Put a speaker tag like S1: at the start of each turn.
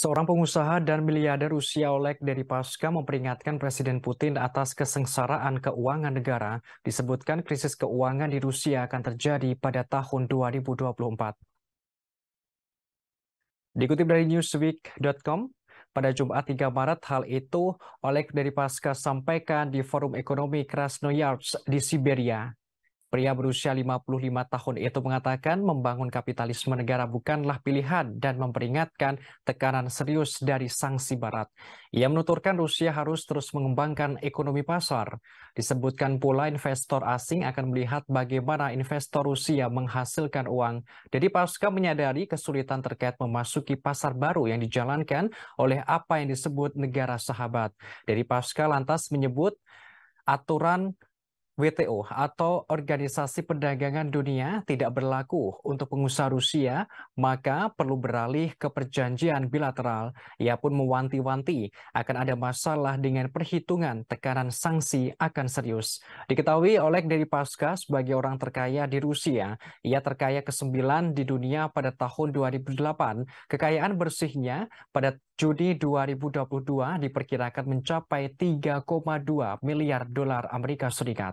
S1: Seorang pengusaha dan miliarder Rusia Oleg Deripaska memperingatkan Presiden Putin atas kesengsaraan keuangan negara. Disebutkan krisis keuangan di Rusia akan terjadi pada tahun 2024. Dikutip dari newsweek.com, pada Jumat 3 Maret hal itu Oleg Deripaska sampaikan di Forum Ekonomi Krasnoyarsk di Siberia. Pria berusia 55 tahun itu mengatakan membangun kapitalisme negara bukanlah pilihan dan memperingatkan tekanan serius dari sanksi barat. Ia menuturkan Rusia harus terus mengembangkan ekonomi pasar. Disebutkan pula investor asing akan melihat bagaimana investor Rusia menghasilkan uang. Jadi Pasca menyadari kesulitan terkait memasuki pasar baru yang dijalankan oleh apa yang disebut negara sahabat. Dari Pasca lantas menyebut aturan WTO atau Organisasi Perdagangan Dunia tidak berlaku untuk pengusaha Rusia, maka perlu beralih ke perjanjian bilateral. Ia pun mewanti-wanti akan ada masalah dengan perhitungan tekanan sanksi akan serius. Diketahui oleh dari Pasca sebagai orang terkaya di Rusia, ia terkaya ke-9 di dunia pada tahun 2008. Kekayaan bersihnya pada Juni 2022 diperkirakan mencapai 3,2 miliar dolar Amerika Serikat.